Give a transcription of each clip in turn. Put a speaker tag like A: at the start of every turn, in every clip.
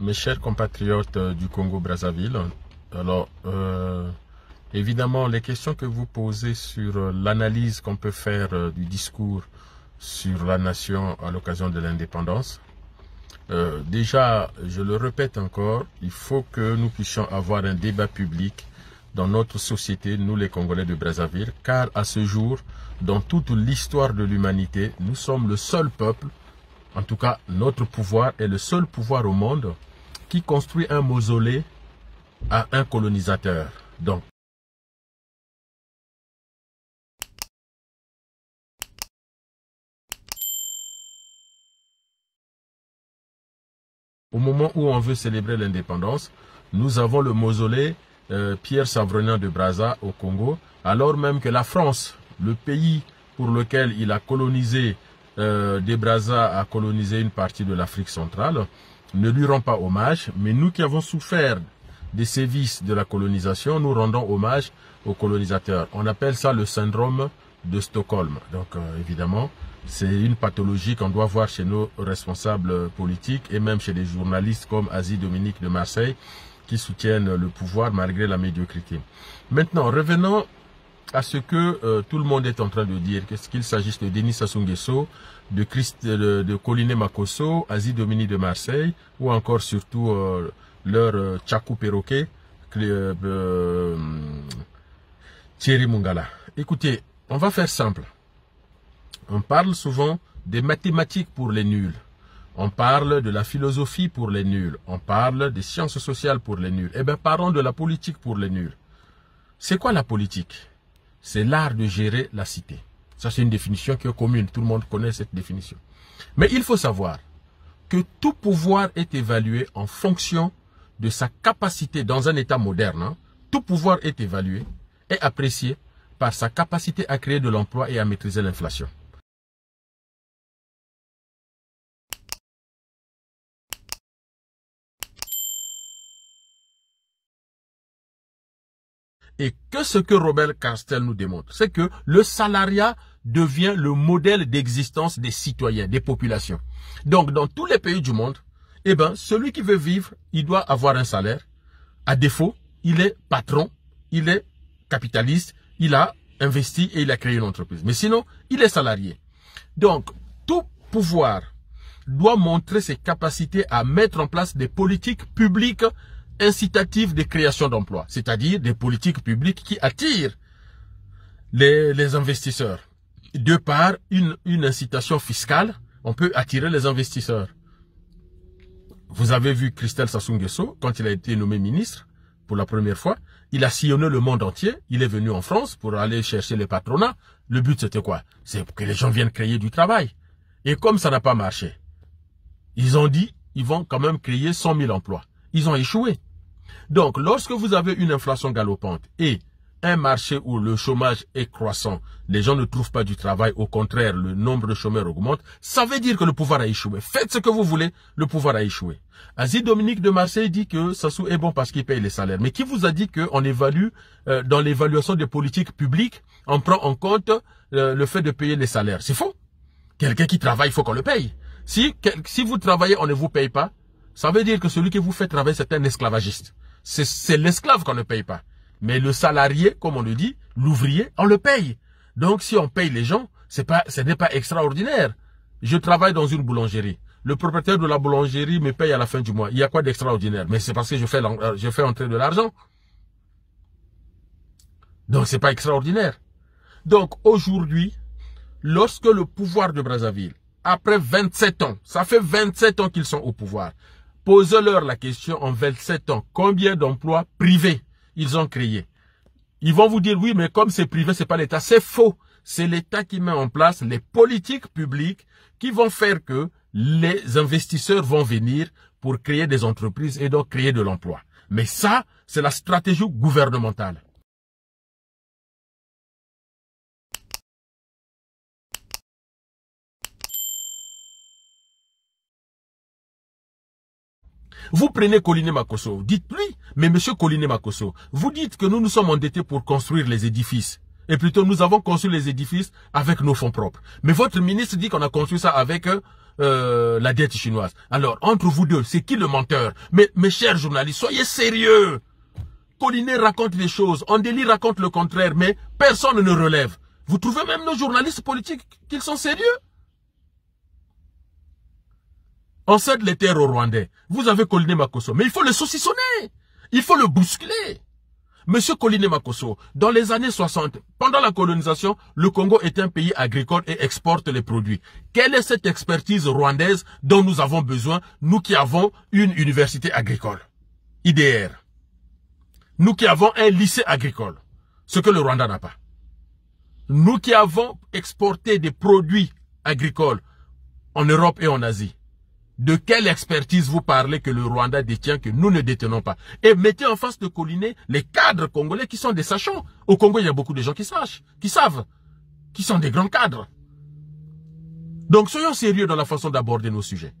A: mes chers compatriotes euh, du Congo-Brazzaville, alors euh, évidemment les questions que vous posez sur euh, l'analyse qu'on peut faire du discours sur la nation à l'occasion de l'indépendance, déjà, je le répète encore, il faut que nous puissions avoir un débat public dans notre société, nous les Congolais de Brazzaville, car à ce jour, dans toute l'histoire de l'humanité, nous sommes le seul peuple en tout cas notre pouvoir est le seul pouvoir au monde qui construit un mausolée à un colonisateur. Donc, au moment où on veut célébrer l'indépendance, nous avons le mausolée euh, Pierre Savrenin de Brazza au Congo, alors même que la France, le pays pour lequel il a colonisé euh, des Brazza a colonisé une partie de l'Afrique centrale, ne lui rend pas hommage, mais nous qui avons souffert des sévices de la colonisation, nous rendons hommage aux colonisateurs. On appelle ça le syndrome de Stockholm. Donc euh, évidemment, c'est une pathologie qu'on doit voir chez nos responsables politiques et même chez des journalistes comme Asie Dominique de Marseille qui soutiennent le pouvoir malgré la médiocrité. Maintenant, revenons à ce que euh, tout le monde est en train de dire, qu'il s'agisse de Denis Sassou Nguesso, de, Christ, euh, de, Coliné Makosso, Asie Domini de Marseille, ou encore surtout euh, leur euh, Perroquet, Thierry Mungala. Écoutez, on va faire simple. On parle souvent des mathématiques pour les nuls. On parle de la philosophie pour les nuls. On parle des sciences sociales pour les nuls. Eh bien, parlons de la politique pour les nuls. C'est quoi la politique c'est l'art de gérer la cité. Ça, c'est une définition qui est commune. Tout le monde connaît cette définition. Mais il faut savoir que tout pouvoir est évalué en fonction de sa capacité dans un État moderne. Hein, tout pouvoir est évalué et apprécié par sa capacité à créer de l'emploi et à maîtriser l'inflation. Et que ce que Robert Castel nous démontre, c'est que le salariat devient le modèle d'existence des citoyens, des populations. Donc, dans tous les pays du monde, eh ben, celui qui veut vivre, il doit avoir un salaire. À défaut, il est patron, il est capitaliste, il a investi et il a créé une entreprise. Mais sinon, il est salarié. Donc, tout pouvoir doit montrer ses capacités à mettre en place des politiques publiques incitative de création d'emplois, c'est-à-dire des politiques publiques qui attirent les, investisseurs. De par une, une incitation fiscale, on peut attirer les investisseurs. Vous avez vu Christelle Sassou quand il a été nommé ministre pour la première fois, il a sillonné le monde entier, il est venu en France pour aller chercher les patronats. Le but c'était quoi C'est que les gens viennent créer du travail. Et comme ça n'a pas marché, ils ont dit, ils vont quand même créer 100 000 emplois. Ils ont échoué. Donc, lorsque vous avez une inflation galopante et un marché où le chômage est croissant, les gens ne trouvent pas du travail, au contraire, le nombre de chômeurs augmente, ça veut dire que le pouvoir a échoué. Faites ce que vous voulez, le pouvoir a échoué. Asie Dominique de Marseille dit que Sassou est bon parce qu'il paye les salaires. Mais qui vous a dit qu'on évalue, euh, dans l'évaluation des politiques publiques, on prend en compte euh, le fait de payer les salaires C'est faux. Quelqu'un qui travaille, il faut qu'on le paye. si vous travaillez, on ne vous paye pas, ça veut dire que celui qui vous fait travailler, c'est un esclavagiste. C'est l'esclave qu'on ne paye pas. Mais le salarié, comme on le dit, l'ouvrier, on le paye. Donc si on paye les gens, c'est pas, ce n'est pas extraordinaire. Je travaille dans une boulangerie. Le propriétaire de la boulangerie me paye à la fin du mois. Il y a quoi d'extraordinaire Mais c'est parce que je fais, euh, je fais entrer de l'argent. Donc c'est pas extraordinaire. Donc aujourd'hui, lorsque le pouvoir de Brazzaville, après 27 ans, ça fait 27 ans qu'ils sont au pouvoir, Posez-leur la question en 27 ans, combien d'emplois privés ils ont créés Ils vont vous dire, oui, mais comme c'est privé, c'est pas l'État. C'est faux. C'est l'État qui met en place les politiques publiques qui vont faire que les investisseurs vont venir pour créer des entreprises et donc créer de l'emploi. Mais ça, c'est la stratégie gouvernementale. Vous prenez Coliné Makoso, dites-lui, mais monsieur Coliné Makoso, vous dites que nous nous sommes endettés pour construire les édifices. Et plutôt, nous avons construit les édifices avec nos fonds propres. Mais votre ministre dit qu'on a construit ça avec euh, euh, la dette chinoise. Alors, entre vous deux, c'est qui le menteur mais, Mes chers journalistes, soyez sérieux Collinet raconte des choses, Andeli raconte le contraire, mais personne ne relève. Vous trouvez même nos journalistes politiques qu'ils sont sérieux on cède les terres aux Rwandais. Vous avez Coliné Makoso. Mais il faut le saucissonner. Il faut le bousculer. Monsieur Coliné Makoso, dans les années 60, pendant la colonisation, le Congo est un pays agricole et exporte les produits. Quelle est cette expertise rwandaise dont nous avons besoin, nous qui avons une université agricole IDR. Nous qui avons un lycée agricole, ce que le Rwanda n'a pas. Nous qui avons exporté des produits agricoles en Europe et en Asie, de quelle expertise vous parlez que le Rwanda détient, que nous ne détenons pas Et mettez en face de Colinet les cadres congolais qui sont des sachants. Au Congo, il y a beaucoup de gens qui sachent, qui savent, qui sont des grands cadres. Donc soyons sérieux dans la façon d'aborder nos sujets.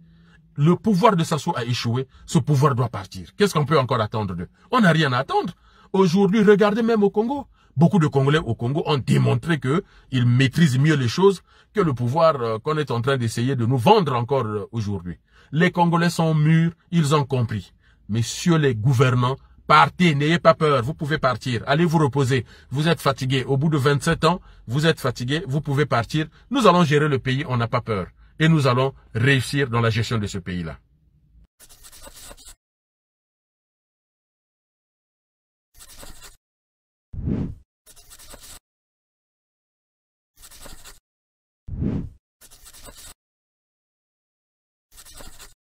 A: Le pouvoir de Sassou a échoué, ce pouvoir doit partir. Qu'est-ce qu'on peut encore attendre d'eux On n'a rien à attendre. Aujourd'hui, regardez même au Congo, Beaucoup de Congolais au Congo ont démontré que ils maîtrisent mieux les choses que le pouvoir euh, qu'on est en train d'essayer de nous vendre encore euh, aujourd'hui. Les Congolais sont mûrs, ils ont compris. Messieurs les gouvernants, partez, n'ayez pas peur, vous pouvez partir, allez vous reposer. Vous êtes fatigués, au bout de 27 ans, vous êtes fatigués, vous pouvez partir. Nous allons gérer le pays, on n'a pas peur. Et nous allons réussir dans la gestion de ce pays-là.